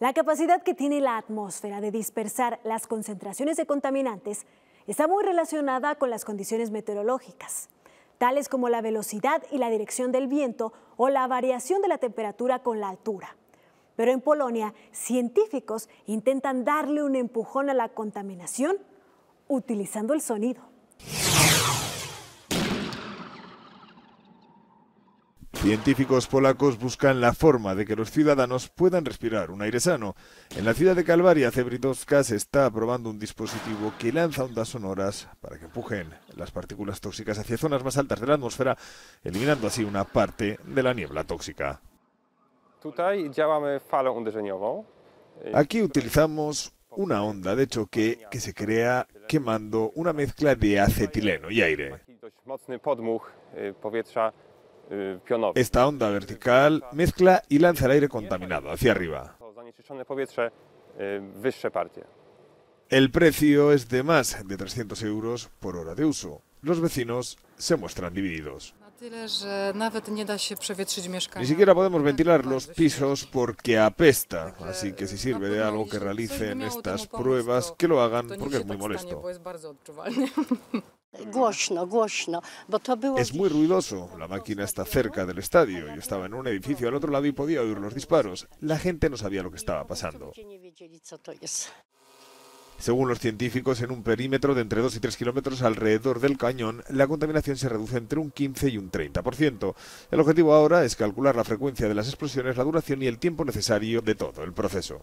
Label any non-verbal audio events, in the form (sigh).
La capacidad que tiene la atmósfera de dispersar las concentraciones de contaminantes está muy relacionada con las condiciones meteorológicas, tales como la velocidad y la dirección del viento o la variación de la temperatura con la altura. Pero en Polonia, científicos intentan darle un empujón a la contaminación utilizando el sonido. Científicos polacos buscan la forma de que los ciudadanos puedan respirar un aire sano. En la ciudad de Calvaria, Cebritowska se está probando un dispositivo que lanza ondas sonoras para que empujen las partículas tóxicas hacia zonas más altas de la atmósfera, eliminando así una parte de la niebla tóxica. Aquí utilizamos una onda de choque que se crea quemando una mezcla de acetileno y aire. Esta onda vertical mezcla y lanza el aire contaminado hacia arriba. E, el precio es de más de 300 euros por hora de uso. Los vecinos se muestran divididos. Ni siquiera podemos ventilar los pisos porque apesta, así que si sirve de algo que realicen estas pruebas, que lo hagan porque es muy molesto. (laughs) Es muy ruidoso. La máquina está cerca del estadio. y estaba en un edificio al otro lado y podía oír los disparos. La gente no sabía lo que estaba pasando. Según los científicos, en un perímetro de entre 2 y 3 kilómetros alrededor del cañón, la contaminación se reduce entre un 15 y un 30%. El objetivo ahora es calcular la frecuencia de las explosiones, la duración y el tiempo necesario de todo el proceso.